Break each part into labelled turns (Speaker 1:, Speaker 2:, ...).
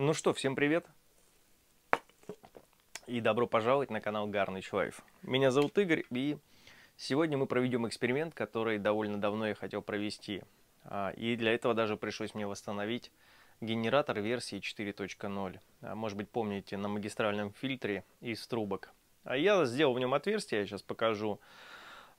Speaker 1: Ну что, всем привет! И добро пожаловать на канал Гарный Лайф. Меня зовут Игорь, и сегодня мы проведем эксперимент, который довольно давно я хотел провести. А, и для этого даже пришлось мне восстановить генератор версии 4.0. А, может быть, помните, на магистральном фильтре из трубок. А я сделал в нем отверстие, я сейчас покажу.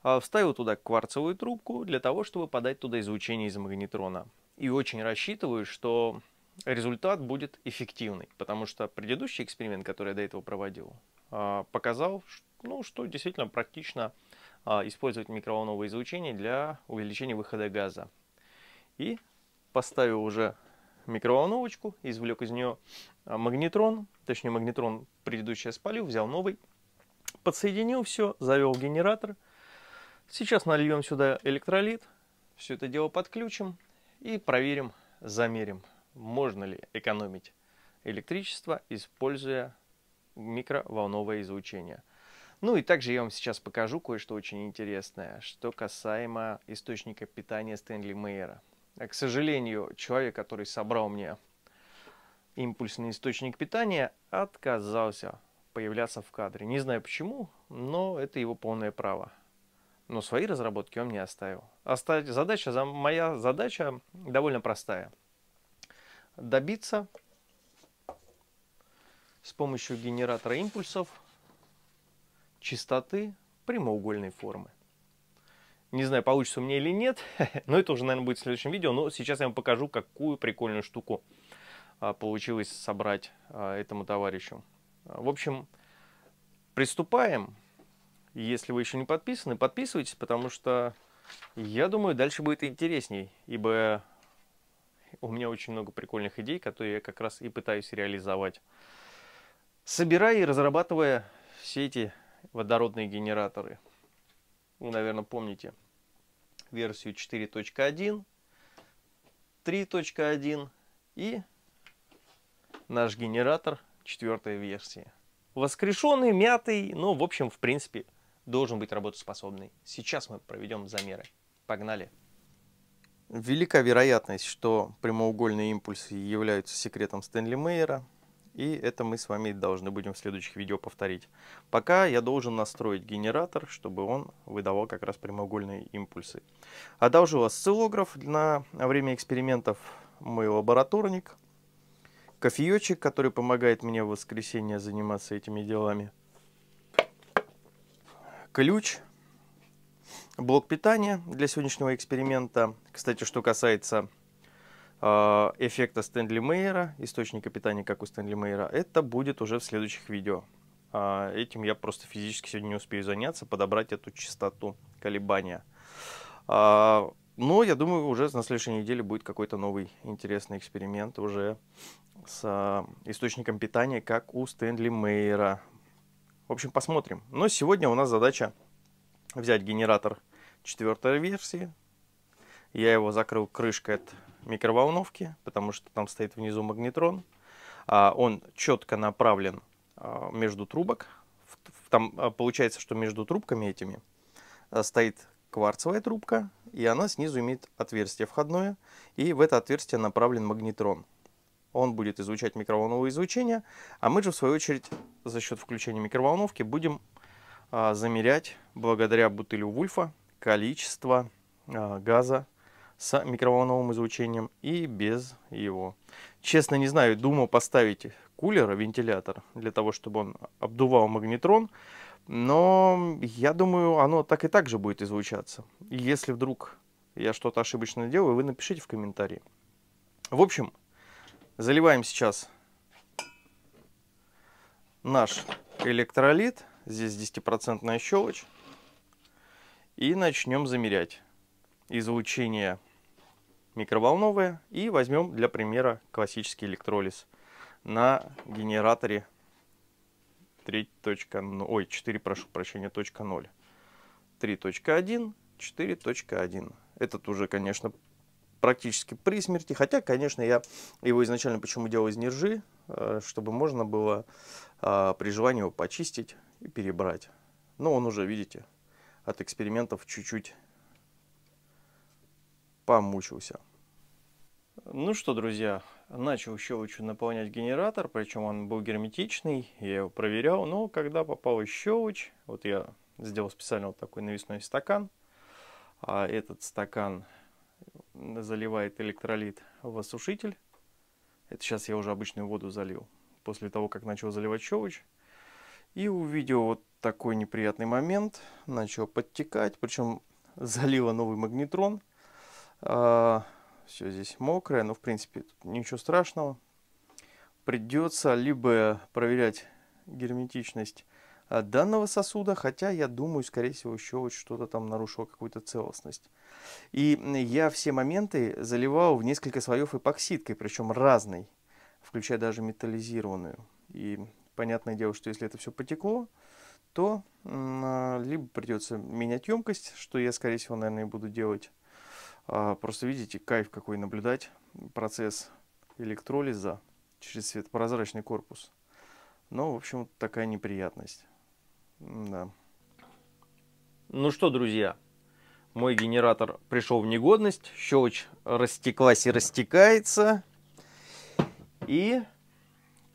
Speaker 1: А, вставил туда кварцевую трубку для того, чтобы подать туда излучение из магнетрона И очень рассчитываю, что результат будет эффективный, потому что предыдущий эксперимент, который я до этого проводил, а, показал, ну, что действительно практично а, использовать микроволновое излучение для увеличения выхода газа. И поставил уже микроволновочку, извлек из нее а, магнетрон, точнее магнетрон предыдущий я спалил, взял новый, подсоединил все, завел генератор. Сейчас нальем сюда электролит, все это дело подключим и проверим, замерим можно ли экономить электричество, используя микроволновое излучение. Ну и также я вам сейчас покажу кое-что очень интересное, что касаемо источника питания Стэнли Мейера. А, к сожалению, человек, который собрал мне импульсный источник питания, отказался появляться в кадре. Не знаю почему, но это его полное право. Но свои разработки он не оставил. Оставить задача, моя задача довольно простая – добиться с помощью генератора импульсов частоты прямоугольной формы. Не знаю, получится у меня или нет, но это уже, наверное, будет в следующем видео. Но сейчас я вам покажу, какую прикольную штуку а, получилось собрать а, этому товарищу. В общем, приступаем. Если вы еще не подписаны, подписывайтесь, потому что, я думаю, дальше будет интересней. Ибо у меня очень много прикольных идей, которые я как раз и пытаюсь реализовать. Собирая и разрабатывая все эти водородные генераторы. Вы, наверное, помните версию 4.1, 3.1 и наш генератор четвертой версии. Воскрешенный, мятый, но, ну, в общем, в принципе, должен быть работоспособный. Сейчас мы проведем замеры. Погнали! Велика вероятность, что прямоугольные импульсы являются секретом Стэнли Мейера, и это мы с вами должны будем в следующих видео повторить. Пока я должен настроить генератор, чтобы он выдавал как раз прямоугольные импульсы. Одолжил осциллограф на время экспериментов мой лабораторник, кофеечек, который помогает мне в воскресенье заниматься этими делами, ключ – блок питания для сегодняшнего эксперимента. Кстати, что касается э, эффекта Стэнли Мейера, источника питания, как у Стэнли Мейера, это будет уже в следующих видео. А, этим я просто физически сегодня не успею заняться, подобрать эту частоту колебания. А, но я думаю, уже на следующей неделе будет какой-то новый интересный эксперимент уже с э, источником питания, как у Стэнли Мейера. В общем, посмотрим. Но сегодня у нас задача взять генератор четвертой версии. Я его закрыл крышкой от микроволновки, потому что там стоит внизу магнетрон. А, он четко направлен а, между трубок. Там а, получается, что между трубками этими стоит кварцевая трубка, и она снизу имеет отверстие входное, и в это отверстие направлен магнетрон. Он будет изучать микроволновое излучение, а мы же в свою очередь за счет включения микроволновки будем замерять благодаря бутылю Вульфа количество а, газа с микроволновым излучением и без его. Честно не знаю, думал поставить кулер, вентилятор, для того, чтобы он обдувал магнетрон, но я думаю, оно так и так же будет излучаться. Если вдруг я что-то ошибочно делаю, вы напишите в комментарии. В общем, заливаем сейчас наш электролит. Здесь 10% щелочь. И начнем замерять излучение микроволновое. И возьмем для примера классический электролиз на генераторе 3.0, ой, 4, прошу прощения, точка 0. 3.1, 4.1. Этот уже, конечно, практически при смерти. Хотя, конечно, я его изначально почему делал из нержи, э, чтобы можно было э, при желании его почистить и перебрать. Но он уже, видите, от экспериментов чуть-чуть помучился. Ну что, друзья, начал щелочью наполнять генератор, причем он был герметичный, я его проверял, но когда попала щелочь, вот я сделал специально вот такой навесной стакан, а этот стакан заливает электролит в осушитель. Это сейчас я уже обычную воду залил, после того, как начал заливать щелочь. И увидел вот такой неприятный момент. Начал подтекать, причем залило новый магнетрон А, все здесь мокрое, но в принципе тут ничего страшного. Придется либо проверять герметичность а, данного сосуда, хотя я думаю, скорее всего, еще вот что-то там нарушило какую-то целостность. И я все моменты заливал в несколько слоев эпоксидкой, причем разной, включая даже металлизированную. И понятное дело, что если это все потекло, то а, либо придется менять емкость, что я, скорее всего, наверное, и буду делать. А, просто видите, кайф какой наблюдать процесс электролиза через светопрозрачный корпус. Но, ну, в общем, такая неприятность. Да. Ну что, друзья, мой генератор пришел в негодность, щелочь растеклась и растекается. И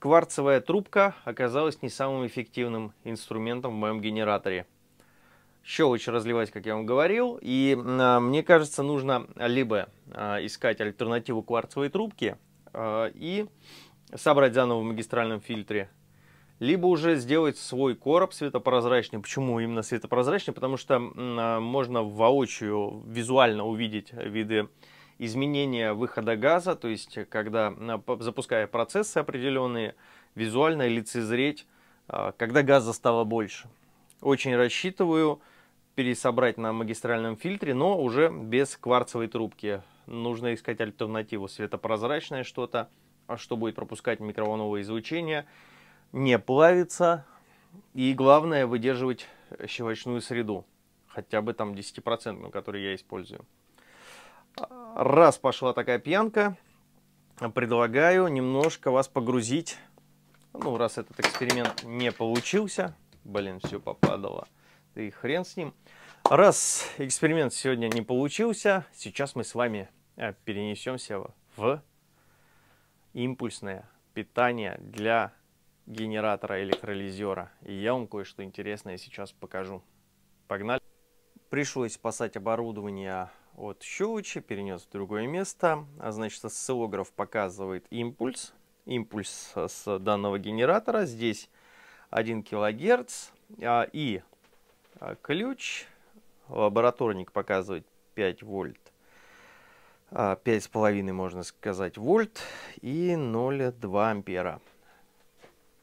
Speaker 1: Кварцевая трубка оказалась не самым эффективным инструментом в моем генераторе. Щелочь разливать, как я вам говорил, и э, мне кажется, нужно либо э, искать альтернативу кварцевой трубке э, и собрать заново в магистральном фильтре, либо уже сделать свой короб светопрозрачный. Почему именно светопрозрачный? Потому что э, можно воочию, визуально увидеть виды изменение выхода газа, то есть когда, э, запуская процессы определенные, визуально лицезреть, э, когда газа стало больше. Очень рассчитываю пересобрать на магистральном фильтре, но уже без кварцевой трубки. Нужно искать альтернативу, светопрозрачное что-то, а что будет пропускать микроволновое излучение, не плавится и главное выдерживать щелочную среду, хотя бы там 10%, который я использую раз пошла такая пьянка, предлагаю немножко вас погрузить. Ну, раз этот эксперимент не получился, блин, все попадало, да и хрен с ним. Раз эксперимент сегодня не получился, сейчас мы с вами э, перенесемся в импульсное питание для генератора электролизера. И я вам кое-что интересное сейчас покажу. Погнали! Пришлось спасать оборудование от щелочи, перенес в другое место. А значит, осциллограф показывает импульс. Импульс с данного генератора. Здесь 1 килогерц. А, и а, ключ. Лабораторник показывает 5 вольт. 5,5 а, можно сказать вольт и 0,2 ампера.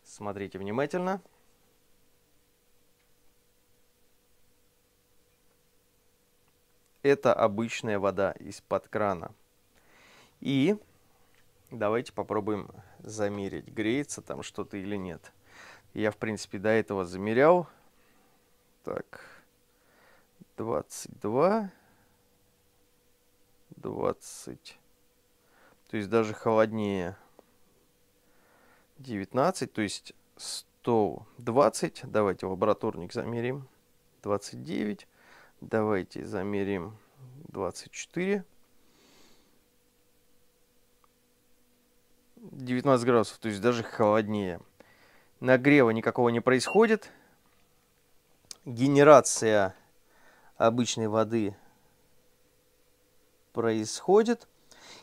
Speaker 1: Смотрите внимательно. это обычная вода из-под крана. И давайте попробуем замерить, греется там что-то или нет. Я, в принципе, до этого замерял. Так, 22, 20, то есть даже холоднее 19, то есть 120. Давайте лабораторник замерим. 29, Давайте замерим 24. 19 градусов, то есть даже холоднее. Нагрева никакого не происходит. Генерация обычной воды происходит.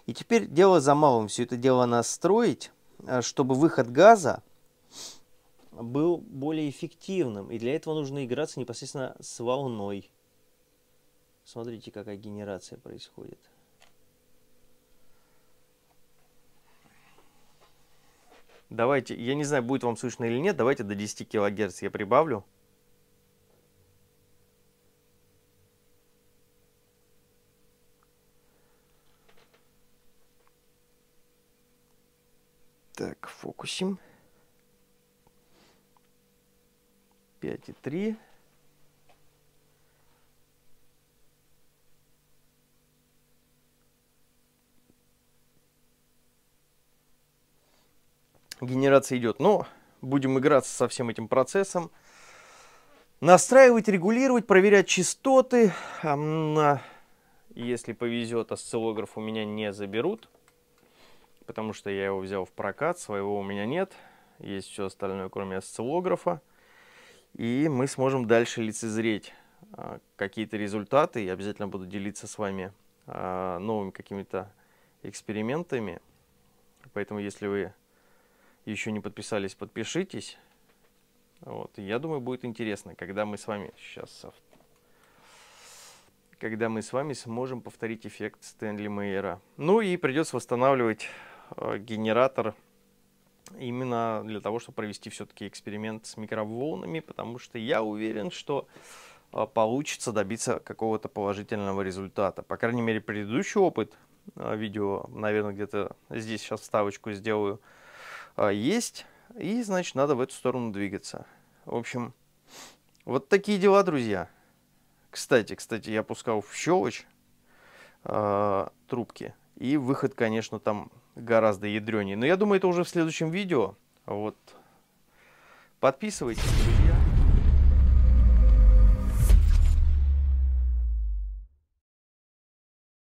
Speaker 1: И теперь дело за малым. Все это дело настроить, э, чтобы выход газа был более эффективным. И для этого нужно играться непосредственно с волной. Смотрите, какая генерация происходит. Давайте, я не знаю, будет вам слышно или нет, давайте до 10 килогерц я прибавлю. Так, фокусим. 5,3. генерация идет. Но будем играться со всем этим процессом. Настраивать, регулировать, проверять частоты. Если повезет, осциллограф у меня не заберут, потому что я его взял в прокат, своего у меня нет. Есть все остальное, кроме осциллографа. И мы сможем дальше лицезреть а, какие-то результаты. Я обязательно буду делиться с вами а, новыми какими-то экспериментами. Поэтому, если вы еще не подписались, подпишитесь. Вот, и я думаю, будет интересно, когда мы с вами сейчас, когда мы с вами сможем повторить эффект Стэнли Мейера. Ну и придется восстанавливать э, генератор именно для того, чтобы провести все-таки эксперимент с микроволнами, потому что я уверен, что э, получится добиться какого-то положительного результата. По крайней мере, предыдущий опыт э, видео, наверное, где-то здесь сейчас вставочку сделаю – а, есть, и, значит, надо в эту сторону двигаться. В общем, вот такие дела, друзья. Кстати, кстати, я пускал в щелочь э, трубки, и выход, конечно, там гораздо ядренее. Но я думаю, это уже в следующем видео. Вот. Подписывайтесь.